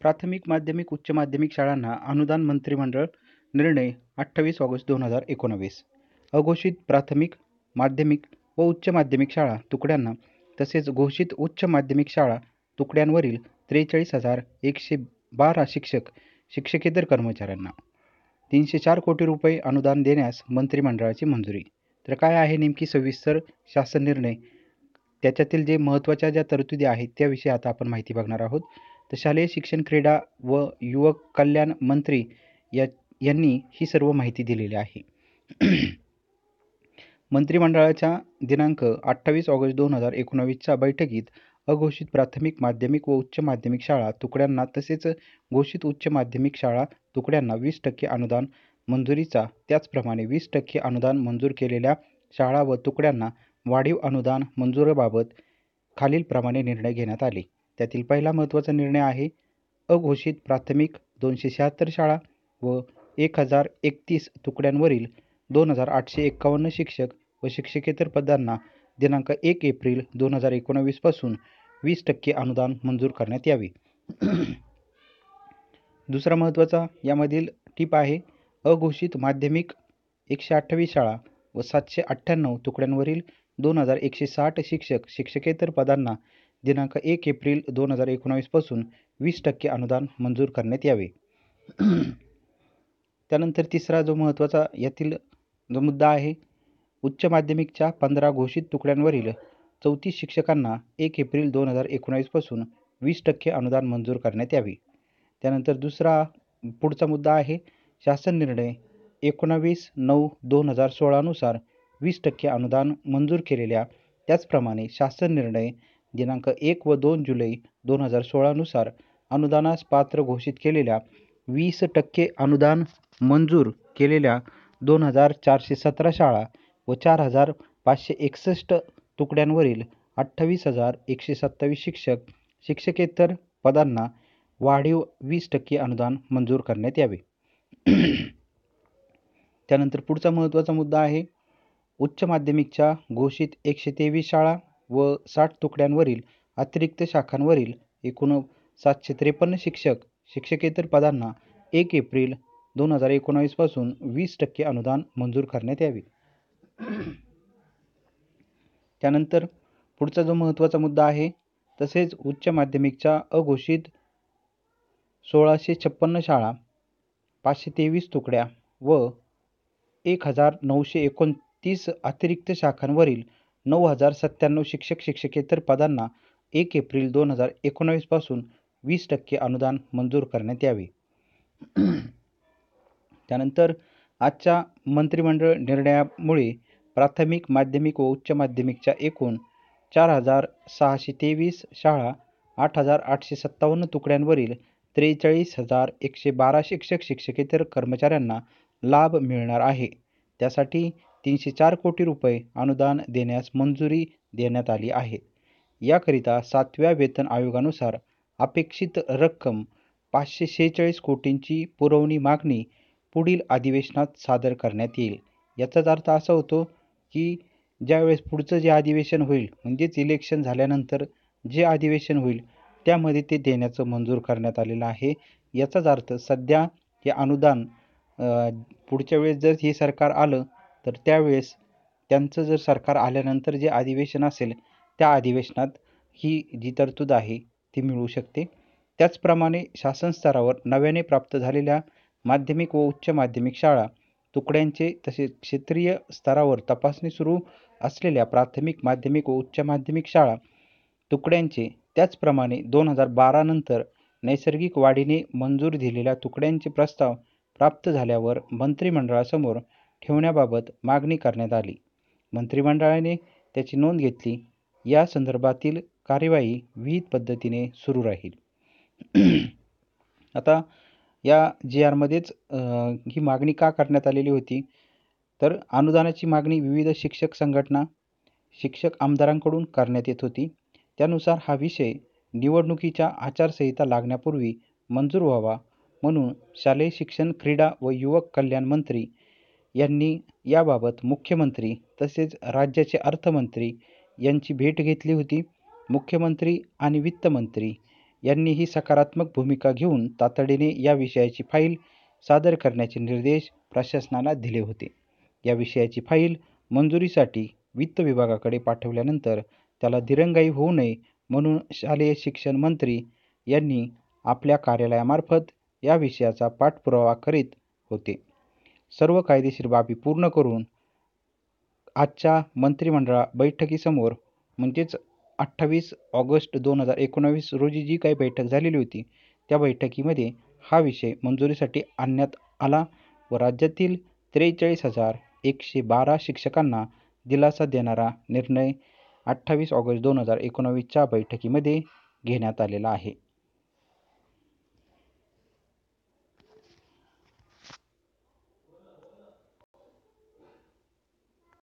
प्राथमिक माध्यमिक उच्च माध्यमिक शाळांना अनुदान मंत्रिमंडळ निर्णय अठ्ठावीस ऑगस्ट दोन हजार एकोणावीस अघोषित प्राथमिक माध्यमिक व उच्च माध्यमिक शाळा तुकड्यांना तसेच घोषित उच्च माध्यमिक शाळा तुकड्यांवरील त्रेचाळीस हजार एकशे बारा शिक्षक शिक्षकेतर कर्मचाऱ्यांना तीनशे चार कोटी रुपये अनुदान देण्यास मंत्रिमंडळाची मंजुरी तर काय आहे नेमकी सविस्तर शासन निर्णय त्याच्यातील जे महत्त्वाच्या ज्या तरतुदी आहेत त्याविषयी आता आपण माहिती बघणार आहोत तर शालेय शिक्षण क्रीडा व युवक कल्याण मंत्री या यांनी ही सर्व माहिती दिलेली आहे मंत्रिमंडळाच्या दिनांक अठ्ठावीस ऑगस्ट दोन हजार एकोणावीसच्या बैठकीत अघोषित प्राथमिक माध्यमिक व उच्च माध्यमिक शाळा तुकड्यांना तसेच घोषित उच्च माध्यमिक शाळा तुकड्यांना वीस टक्के अनुदान मंजुरीचा त्याचप्रमाणे वीस टक्के अनुदान मंजूर केलेल्या शाळा व तुकड्यांना वाढीव अनुदान मंजुराबाबत खालीलप्रमाणे निर्णय घेण्यात आले त्यातील पहिला महत्त्वाचा निर्णय आहे अघोषित प्राथमिक दोनशे शहात्तर शाळा व एक हजार एकतीस तुकड्यांवरील दोन हजार आठशे एक्कावन्न शिक्षक व शिक्षकेतर पदांना दिनांक एक एप्रिल दोन हजार पासून वीस टक्के अनुदान मंजूर करण्यात यावे दुसरा महत्त्वाचा यामधील टीप आहे अघोषित माध्यमिक एकशे अठ्ठावीस शाळा व सातशे अठ्ठ्याण्णव तुकड्यांवरील दोन हजार एकशे साठ शिक्षक शिक्षकेतर पदांना दिनांक एक एप्रिल दोन हजार एकोणावीसपासून वीस टक्के अनुदान मंजूर करण्यात यावे त्यानंतर तिसरा जो महत्त्वाचा यातील जो मुद्दा आहे उच्च माध्यमिकच्या पंधरा घोषित तुकड्यांवरील चौतीस शिक्षकांना एक एप्रिल दोन हजार एकोणावीसपासून वीस टक्के अनुदान मंजूर करण्यात यावे त्यानंतर दुसरा पुढचा मुद्दा आहे शासन निर्णय एकोणावीस नऊ दोन हजार सोळानुसार वीस टक्के अनुदान मंजूर केलेल्या त्याचप्रमाणे शासन निर्णय दिनांक एक व दोन जुलै दोन हजार सोळानुसार अनुदानास पात्र घोषित केलेल्या वीस टक्के अनुदान मंजूर केलेल्या दोन हजार चारशे सतरा शाळा व चार हजार पाचशे एकसष्ट तुकड्यांवरील अठ्ठावीस हजार एकशे सत्तावीस शिक्षक शिक्षकेतर पदांना वाढीव वीस टक्के अनुदान मंजूर करण्यात यावे त्यानंतर पुढचा महत्त्वाचा मुद्दा आहे उच्च माध्यमिकच्या घोषित एकशे तेवीस शाळा व साठ तुकड्यांवरील अतिरिक्त शाखांवरील एकूण सातशे त्रेपन्न शिक्षक शिक्षकेतर पदांना एक एप्रिल दोन हजार एकोणावीसपासून वीस टक्के अनुदान मंजूर करण्यात यावे त्यानंतर पुढचा जो महत्त्वाचा मुद्दा आहे तसेच उच्च माध्यमिकच्या अघोषित सोळाशे छप्पन्न शाळा पाचशे तेवीस तुकड्या व एक हजार नऊशे एकोणतीस अतिरिक्त शाखांवरील नऊ हजार सत्त्याण्णव शिक्षक शिक्षकेतर पदांना एक एप्रिल दोन हजार एकोणावीसपासून वीस टक्के अनुदान मंजूर करण्यात यावे त्यानंतर आजच्या मंत्रिमंडळ निर्णयामुळे प्राथमिक माध्यमिक व उच्च माध्यमिकच्या एकूण चार हजार सहाशे तेवीस शाळा आठ हजार आठशे सत्तावन्न तुकड्यांवरील त्रेचाळीस हजार एकशे बारा शिक्षक शिक्षकेतर कर्मचाऱ्यांना लाभ मिळणार आहे त्यासाठी तीनशे चार कोटी रुपये अनुदान देण्यास मंजुरी देण्यात आली आहे याकरिता सातव्या वेतन आयोगानुसार अपेक्षित रक्कम पाचशे शेहेचाळीस कोटींची पुरवणी मागणी पुढील अधिवेशनात सादर करण्यात येईल याचाच अर्थ असा होतो की ज्यावेळेस पुढचं जे अधिवेशन होईल म्हणजेच इलेक्शन झाल्यानंतर जे अधिवेशन होईल त्यामध्ये ते देण्याचं मंजूर करण्यात आलेलं आहे याचाच अर्थ सध्या हे अनुदान पुढच्या वेळेस जर हे सरकार आलं तर त्यावेळेस त्यांचं जर सरकार आल्यानंतर जे अधिवेशन असेल त्या अधिवेशनात ही जी तरतूद आहे ती मिळू शकते त्याचप्रमाणे शासन स्तरावर नव्याने प्राप्त झालेल्या माध्यमिक व उच्च माध्यमिक शाळा तुकड्यांचे तसेच क्षेत्रीय स्तरावर तपासणी सुरू असलेल्या प्राथमिक माध्यमिक व उच्च माध्यमिक शाळा तुकड्यांचे त्याचप्रमाणे दोन हजार बारा नंतर नैसर्गिक वाढीने मंजूर दिलेल्या तुकड्यांचे प्रस्ताव प्राप्त झाल्यावर मंत्रिमंडळासमोर ठेवण्याबाबत मागणी करण्यात आली मंत्रिमंडळाने त्याची नोंद घेतली या संदर्भातील कार्यवाही विहित पद्धतीने सुरू राहील आता या जी आरमध्येच ही मागणी का करण्यात आलेली होती तर अनुदानाची मागणी विविध शिक्षक संघटना शिक्षक आमदारांकडून करण्यात येत होती त्यानुसार हा विषय निवडणुकीच्या आचारसंहिता लागण्यापूर्वी मंजूर व्हावा म्हणून शालेय शिक्षण क्रीडा व युवक कल्याण मंत्री यांनी याबाबत मुख्यमंत्री तसेच राज्याचे अर्थमंत्री यांची भेट घेतली होती मुख्यमंत्री आणि वित्तमंत्री यांनी ही सकारात्मक भूमिका घेऊन तातडीने या विषयाची फाईल सादर करण्याचे निर्देश प्रशासनाला दिले होते या विषयाची फाईल मंजुरीसाठी वित्त विभागाकडे पाठवल्यानंतर त्याला दिरंगाई होऊ नये म्हणून शालेय शिक्षण मंत्री यांनी आपल्या कार्यालयामार्फत या विषयाचा पाठपुरावा करीत होते सर्व कायदेशीर बाबी पूर्ण करून आजच्या मंत्रिमंडळ बैठकीसमोर म्हणजेच अठ्ठावीस ऑगस्ट दोन हजार एकोणावीस रोजी जी काही बैठक झालेली होती त्या बैठकीमध्ये हा विषय मंजुरीसाठी आणण्यात आला व राज्यातील त्रेचाळीस हजार एकशे बारा शिक्षकांना दिलासा देणारा निर्णय अठ्ठावीस ऑगस्ट दोन हजार एकोणावीसच्या बैठकीमध्ये घेण्यात आलेला आहे